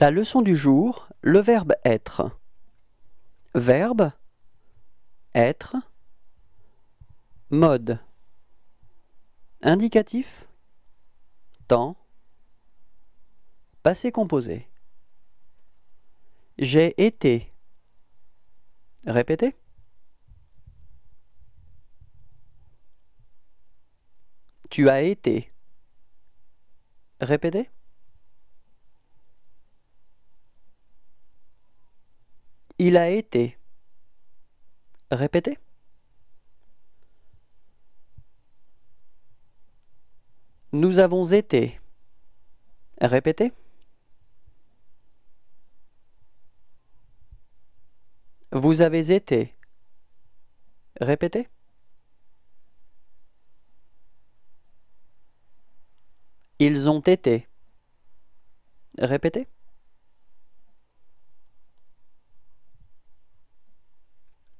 La leçon du jour, le verbe être. Verbe être mode indicatif temps passé composé. J'ai été. Répétez. Tu as été. Répétez. Il a été. Répétez. Nous avons été. Répétez. Vous avez été. Répétez. Ils ont été. Répétez.